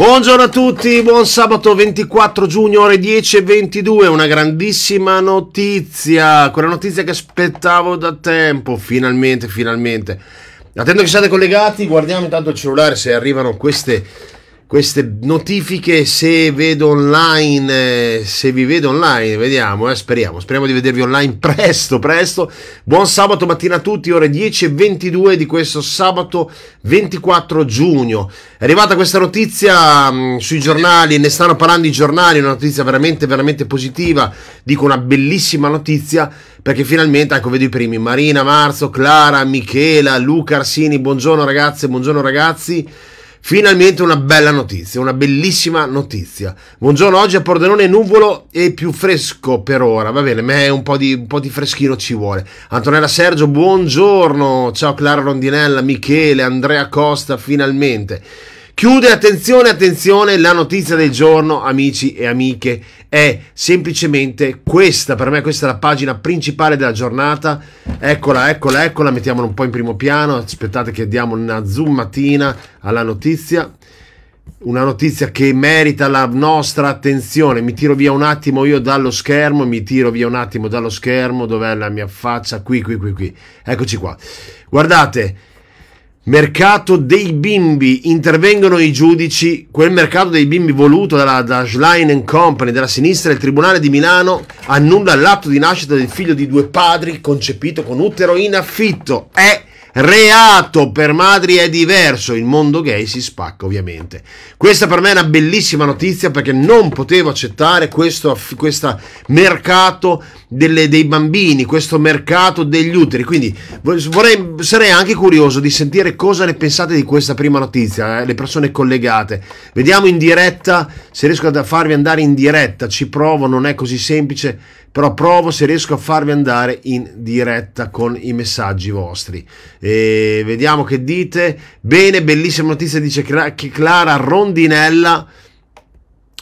Buongiorno a tutti, buon sabato 24 giugno ore 10.22, una grandissima notizia, quella notizia che aspettavo da tempo, finalmente, finalmente. Attendo che siate collegati, guardiamo intanto il cellulare se arrivano queste queste notifiche se vedo online, eh, se vi vedo online, vediamo, eh, speriamo, speriamo di vedervi online presto, presto. Buon sabato mattina a tutti, ore 10.22 di questo sabato 24 giugno. È arrivata questa notizia mh, mm, sui giornali, ne stanno parlando i giornali, una notizia veramente, veramente positiva, dico una bellissima notizia, perché finalmente, ecco, vedo i primi, Marina, Marzo, Clara, Michela, Luca Arsini, buongiorno ragazze, buongiorno ragazzi Finalmente una bella notizia, una bellissima notizia. Buongiorno, oggi a Pordenone nuvolo e più fresco per ora, va bene, ma un, un po' di, freschino ci vuole. Antonella Sergio, buongiorno, ciao Clara Rondinella, Michele, Andrea Costa, finalmente. Chiude, attenzione, attenzione, la notizia del giorno, amici e amiche, è semplicemente questa, per me questa è la pagina principale della giornata, eccola, eccola, eccola, mettiamola un po' in primo piano, aspettate che diamo una zoomatina alla notizia, una notizia che merita la nostra attenzione, mi tiro via un attimo io dallo schermo, mi tiro via un attimo dallo schermo, dov'è la mia faccia? Qui, qui, qui, qui, eccoci qua, guardate, Mercato dei bimbi, intervengono i giudici, quel mercato dei bimbi voluto dalla, da Schlein Company della sinistra, il Tribunale di Milano annulla l'atto di nascita del figlio di due padri concepito con utero in affitto. È reato per madri è diverso, il mondo gay si spacca ovviamente. Questa per me è una bellissima notizia perché non potevo accettare questo, questo mercato delle, dei bambini, questo mercato degli uteri. Quindi vorrei, sarei anche curioso di sentire cosa ne pensate di questa prima notizia, eh? le persone collegate. Vediamo in diretta se riesco a farvi andare in diretta. Ci provo, non è così semplice, però provo se riesco a farvi andare in diretta con i messaggi vostri. E vediamo che dite. Bene, bellissima notizia, dice Clara Rondinella.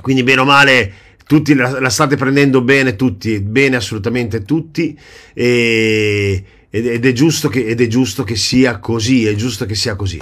Quindi, bene o male tutti la, la, state prendendo bene, tutti, bene assolutamente tutti. E, ed, ed, è giusto che, ed è giusto che sia così, è giusto che sia così.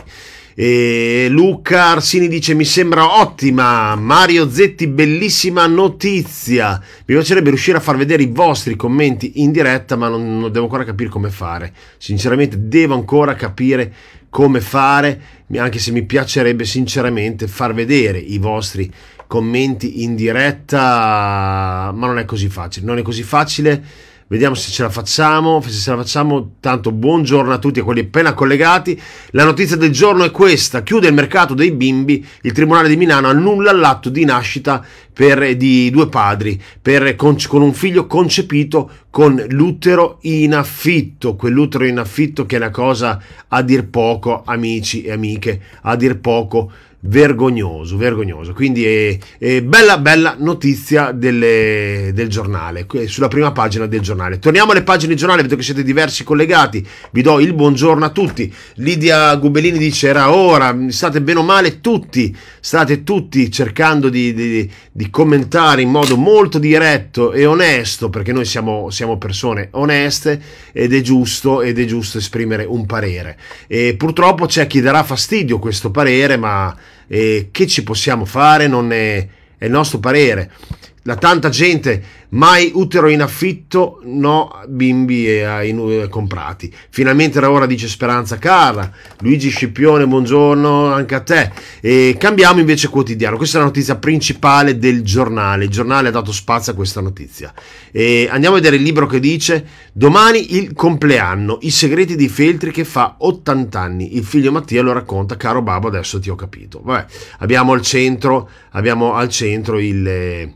E Luca Arsini dice: Mi sembra ottima. Mario Zetti, bellissima notizia. Mi piacerebbe riuscire a far vedere i vostri commenti in diretta, ma non, non devo ancora capire come fare. Sinceramente, devo ancora capire come fare, anche se mi piacerebbe sinceramente far vedere i vostri commenti in diretta, ma non è così facile, non è così facile Vediamo se ce la facciamo, se ce la facciamo. Tanto buongiorno a tutti e a quelli appena collegati. La notizia del giorno è questa. Chiude il mercato dei bimbi. Il Tribunale di Milano annulla l'atto di nascita per, di due padri per, con, con, un figlio concepito con l'utero in affitto. Quell'utero in affitto che è una cosa a dir poco, amici e amiche, a dir poco vergognoso, vergognoso. Quindi è, è bella, bella notizia delle, del giornale, sulla prima pagina del giornale. Torniamo alle pagine del giornale, vedo che siete diversi collegati, vi do il buongiorno a tutti. Lidia Gubelini dice era ora, state bene o male tutti, state tutti cercando di, di, di commentare in modo molto diretto e onesto, perché noi siamo, siamo, persone oneste ed è giusto, ed è giusto esprimere un parere. E purtroppo c'è chi darà fastidio questo parere, ma eh, che ci possiamo fare non è, è il nostro parere da tanta gente, mai utero in affitto, no bimbi e in, comprati. Finalmente era ora, dice Speranza Carla. Luigi Scipione, buongiorno anche a te. E cambiamo invece quotidiano. Questa è la notizia principale del giornale. Il giornale ha dato spazio a questa notizia. E andiamo a vedere il libro che dice Domani il compleanno, i segreti di Feltri che fa 80 anni. Il figlio Mattia lo racconta, caro babbo, adesso ti ho capito. Vabbè, abbiamo al centro, abbiamo al centro il eh,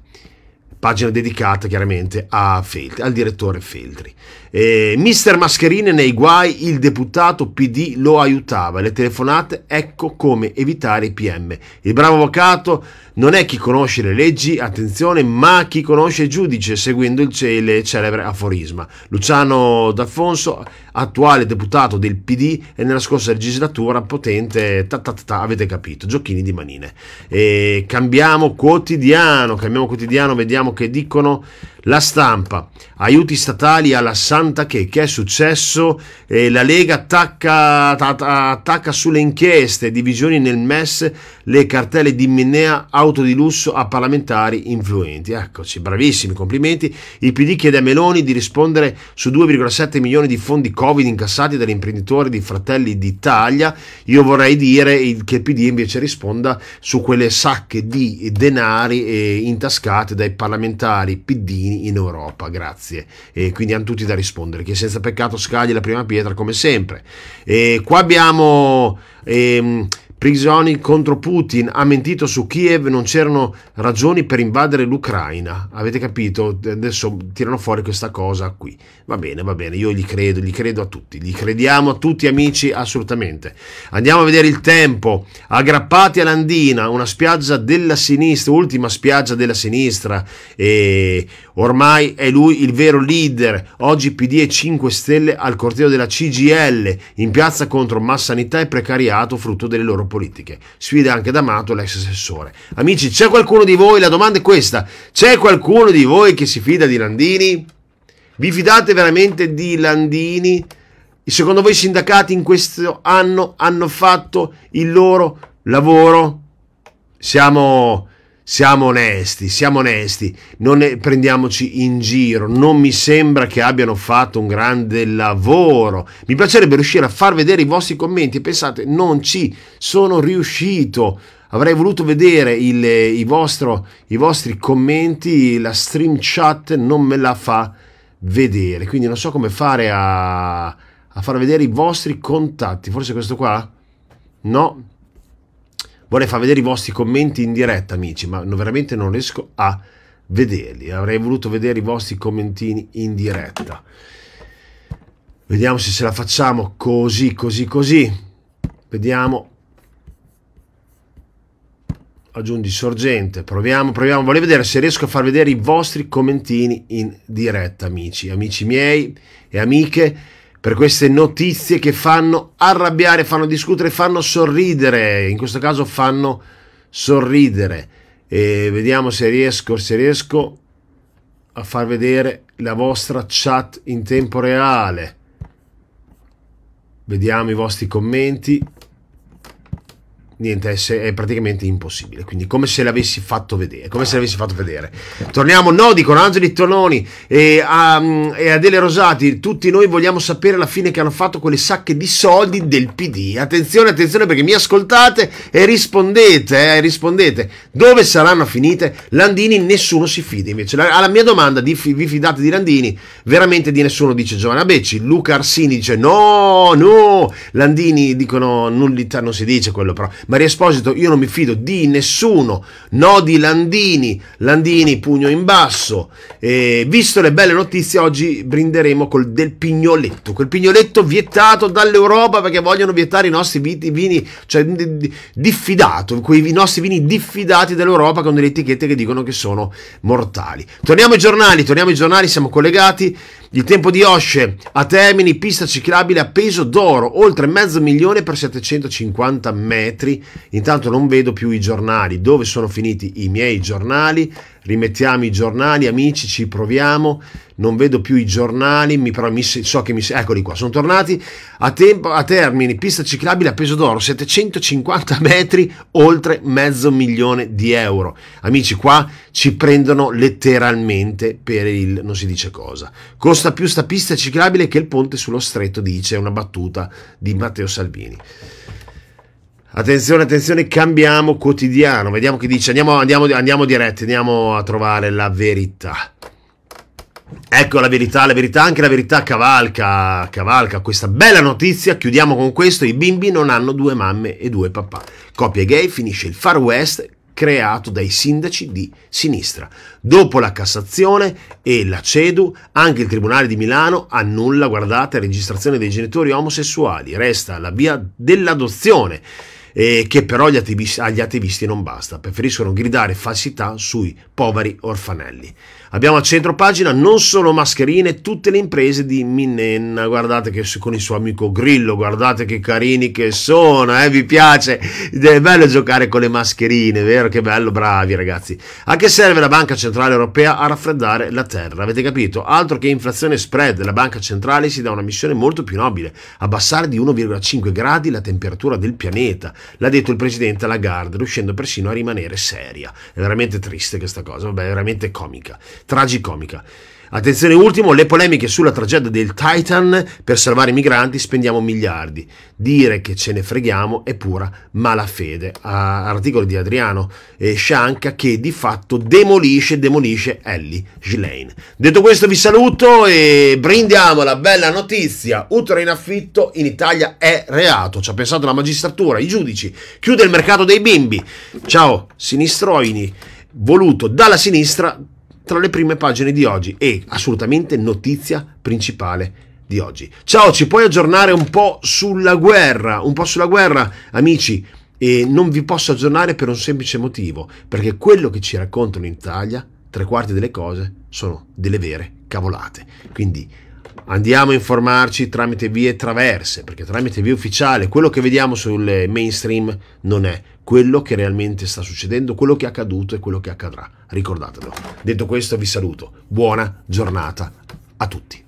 pagina dedicata chiaramente a Feltri, al direttore Feltri. Eh, Mister Mascherine nei guai, il deputato PD lo aiutava, le telefonate, ecco come evitare i PM. Il bravo avvocato non è chi conosce le leggi, attenzione, ma chi conosce il giudice, seguendo il cele, celebre aforisma. Luciano D'Affonso, attuale deputato del PD e nella scorsa legislatura potente, ta, ta, ta, avete capito, giochini di manine. E cambiamo quotidiano, cambiamo quotidiano, vediamo che dicono la stampa, aiuti statali alla Santa 80 che, che è successo, eh, la Lega attacca, attacca, sulle inchieste, divisioni nel MES, le cartelle di Minea, auto di lusso a parlamentari influenti. Eccoci, bravissimi, complimenti. Il PD chiede a Meloni di rispondere su 2,7 milioni di fondi Covid incassati dagli imprenditori di Fratelli d'Italia. Io vorrei dire che il PD invece risponda su quelle sacche di denari eh, intascate dai parlamentari PD in Europa. Grazie. E quindi hanno tutti da rispondere rispondere, che senza peccato scagli la prima pietra come sempre. E qua abbiamo... Ehm, Prigioni contro Putin, ha mentito su Kiev, non c'erano ragioni per invadere l'Ucraina. Avete capito? Adesso tirano fuori questa cosa qui. Va bene, va bene, io gli credo, gli credo a tutti, gli crediamo a tutti amici, assolutamente. Andiamo a vedere il tempo. Aggrappati a Landina, una spiaggia della sinistra, ultima spiaggia della sinistra. E ormai è lui il vero leader. Oggi PD e 5 Stelle al corteo della CGL, in piazza contro massanità e precariato, frutto delle loro politiche politiche. Sfida anche D'Amato, l'ex assessore. Amici, c'è qualcuno di voi? La domanda è questa. C'è qualcuno di voi che si fida di Landini? Vi fidate veramente di Landini? Secondo voi i sindacati in questo anno hanno fatto il loro lavoro? Siamo siamo onesti, siamo onesti, non ne prendiamoci in giro, non mi sembra che abbiano fatto un grande lavoro. Mi piacerebbe riuscire a far vedere i vostri commenti, pensate, non ci sono riuscito. Avrei voluto vedere il, eh, i, vostro, i vostri commenti, la stream chat non me la fa vedere, quindi non so come fare a, a far vedere i vostri contatti. Forse questo qua? No, Vorrei far vedere i vostri commenti in diretta, amici, ma veramente non riesco a vederli. Avrei voluto vedere i vostri commentini in diretta. Vediamo se ce la facciamo così, così, così. Vediamo. Aggiungi sorgente. Proviamo, proviamo. Vorrei vedere se riesco a far vedere i vostri commentini in diretta, amici, amici miei e amiche per queste notizie che fanno arrabbiare, fanno discutere, fanno sorridere, in questo caso fanno sorridere. E vediamo se riesco, se riesco a far vedere la vostra chat in tempo reale. Vediamo i vostri commenti niente, è, praticamente impossibile. Quindi, come se l'avessi fatto vedere, come se l'avessi fatto vedere. Torniamo no, dicono Angeli Tononi e, a, um, e Adele Rosati. Tutti noi vogliamo sapere la fine che hanno fatto quelle sacche di soldi del PD. Attenzione, attenzione, perché mi ascoltate e rispondete, eh, rispondete. Dove saranno finite? Landini, nessuno si fida. Invece, alla mia domanda, di, vi fidate di Landini? Veramente di nessuno, dice Giovanna Becci. Luca Arsini dice no, no. Landini dicono nullità, non si dice quello, però. Maria Esposito, io non mi fido di nessuno, no di Landini, Landini pugno in basso. E visto le belle notizie, oggi brinderemo col del pignoletto, quel pignoletto vietato dall'Europa perché vogliono vietare i nostri vini, cioè diffidato, quei nostri vini diffidati dall'Europa con delle etichette che dicono che sono mortali. Torniamo ai giornali, torniamo ai giornali, siamo collegati. Il tempo di Osce a Termini, pista ciclabile a peso d'oro, oltre mezzo milione per 750 metri. Intanto non vedo più i giornali. Dove sono finiti i miei giornali? rimettiamo i giornali, amici, ci proviamo, non vedo più i giornali, mi, però mi, so che mi... Eccoli qua, sono tornati a, tempo, a termine, pista ciclabile a peso d'oro, 750 metri, oltre mezzo milione di euro. Amici, qua ci prendono letteralmente per il non si dice cosa. Costa più sta pista ciclabile che il ponte sullo stretto, dice una battuta di Matteo Salvini. Attenzione, attenzione, cambiamo quotidiano. Vediamo che dice. Andiamo, andiamo, andiamo diretti, andiamo a trovare la verità. Ecco la verità, la verità, anche la verità cavalca, cavalca questa bella notizia. Chiudiamo con questo: i bimbi non hanno due mamme e due papà. Coppie gay finisce il Far West creato dai sindaci di sinistra. Dopo la Cassazione e la CEDU, anche il Tribunale di Milano annulla, guardate, la registrazione dei genitori omosessuali. Resta la via dell'adozione eh, che però agli attivisti, agli attivisti non basta, preferiscono gridare falsità sui poveri orfanelli. Abbiamo a centro pagina non solo mascherine, tutte le imprese di Minenna. Guardate che con il suo amico Grillo, guardate che carini che sono, eh, vi piace? È bello giocare con le mascherine, vero? Che bello, bravi ragazzi. A che serve la Banca Centrale Europea a raffreddare la terra? Avete capito? Altro che inflazione spread, la Banca Centrale si dà una missione molto più nobile, abbassare di 1,5 gradi la temperatura del pianeta. L'ha detto il presidente Lagarde, riuscendo persino a rimanere seria. È veramente triste questa cosa, vabbè, è veramente comica tragicomica. Attenzione ultimo, le polemiche sulla tragedia del Titan, per salvare i migranti spendiamo miliardi. Dire che ce ne freghiamo è pura malafede. Articolo di Adriano eh, Scianca che di fatto demolisce, demolisce Ellie Ghislaine. Detto questo vi saluto e brindiamo la bella notizia. Utero in affitto in Italia è reato. Ci ha pensato la magistratura, i giudici. Chiude il mercato dei bimbi. Ciao, sinistroini. Voluto dalla sinistra tra le prime pagine di oggi e assolutamente notizia principale di oggi. Ciao, ci puoi aggiornare un po' sulla guerra, un po' sulla guerra, amici, e non vi posso aggiornare per un semplice motivo, perché quello che ci raccontano in Italia, tre quarti delle cose, sono delle vere cavolate. Quindi andiamo a informarci tramite vie traverse, perché tramite via ufficiale quello che vediamo sul mainstream non è quello che realmente sta succedendo, quello che è accaduto e quello che accadrà. Ricordatelo. Detto questo vi saluto. Buona giornata a tutti.